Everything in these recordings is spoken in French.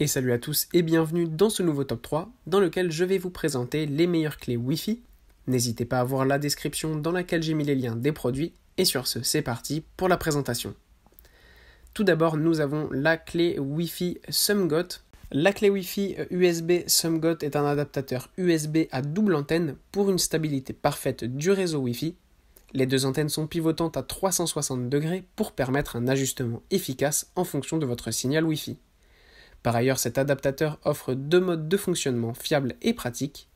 Et salut à tous et bienvenue dans ce nouveau top 3 dans lequel je vais vous présenter les meilleures clés Wi-Fi. N'hésitez pas à voir la description dans laquelle j'ai mis les liens des produits et sur ce c'est parti pour la présentation. Tout d'abord nous avons la clé Wi-Fi SumGot. La clé Wi-Fi USB SumGot est un adaptateur USB à double antenne pour une stabilité parfaite du réseau Wi-Fi. Les deux antennes sont pivotantes à 360 degrés pour permettre un ajustement efficace en fonction de votre signal Wi-Fi. Par ailleurs, cet adaptateur offre deux modes de fonctionnement fiables et pratiques.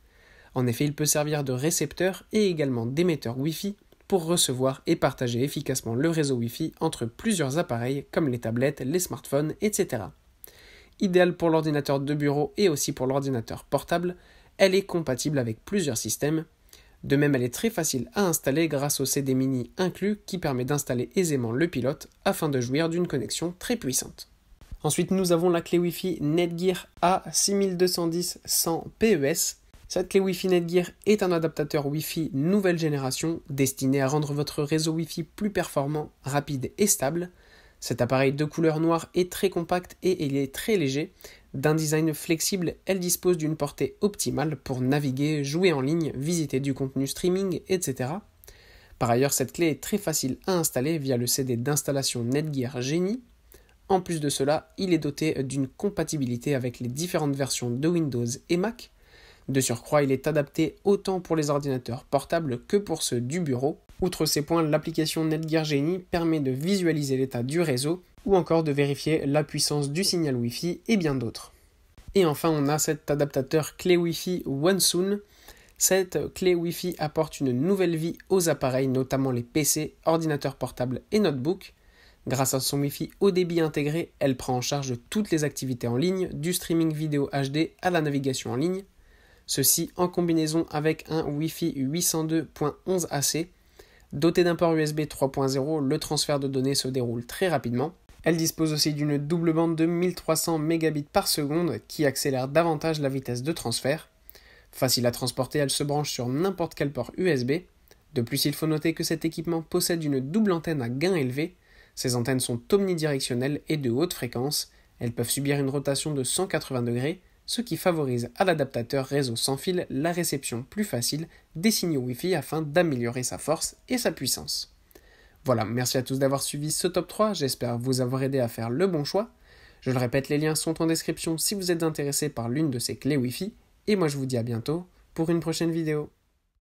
En effet, il peut servir de récepteur et également d'émetteur Wi-Fi pour recevoir et partager efficacement le réseau Wi-Fi entre plusieurs appareils comme les tablettes, les smartphones, etc. Idéal pour l'ordinateur de bureau et aussi pour l'ordinateur portable, elle est compatible avec plusieurs systèmes. De même, elle est très facile à installer grâce au CD mini inclus qui permet d'installer aisément le pilote afin de jouir d'une connexion très puissante. Ensuite, nous avons la clé Wi-Fi Netgear A6210-100 PES. Cette clé Wi-Fi Netgear est un adaptateur Wi-Fi nouvelle génération destiné à rendre votre réseau Wi-Fi plus performant, rapide et stable. Cet appareil de couleur noire est très compact et il est très léger. D'un design flexible, elle dispose d'une portée optimale pour naviguer, jouer en ligne, visiter du contenu streaming, etc. Par ailleurs, cette clé est très facile à installer via le CD d'installation Netgear Genie. En plus de cela, il est doté d'une compatibilité avec les différentes versions de Windows et Mac. De surcroît, il est adapté autant pour les ordinateurs portables que pour ceux du bureau. Outre ces points, l'application Netgear Genie permet de visualiser l'état du réseau ou encore de vérifier la puissance du signal Wi-Fi et bien d'autres. Et enfin, on a cet adaptateur clé Wi-Fi OneSoon. Cette clé Wi-Fi apporte une nouvelle vie aux appareils, notamment les PC, ordinateurs portables et notebooks. Grâce à son Wi-Fi haut débit intégré, elle prend en charge toutes les activités en ligne, du streaming vidéo HD à la navigation en ligne, ceci en combinaison avec un Wi-Fi 802.11 AC. Doté d'un port USB 3.0, le transfert de données se déroule très rapidement. Elle dispose aussi d'une double bande de 1300 Mbps par seconde qui accélère davantage la vitesse de transfert. Facile à transporter, elle se branche sur n'importe quel port USB. De plus, il faut noter que cet équipement possède une double antenne à gain élevé ces antennes sont omnidirectionnelles et de haute fréquence. Elles peuvent subir une rotation de 180 degrés, ce qui favorise à l'adaptateur réseau sans fil la réception plus facile des signaux Wi-Fi afin d'améliorer sa force et sa puissance. Voilà, merci à tous d'avoir suivi ce top 3, j'espère vous avoir aidé à faire le bon choix. Je le répète, les liens sont en description si vous êtes intéressé par l'une de ces clés Wi-Fi, et moi je vous dis à bientôt pour une prochaine vidéo.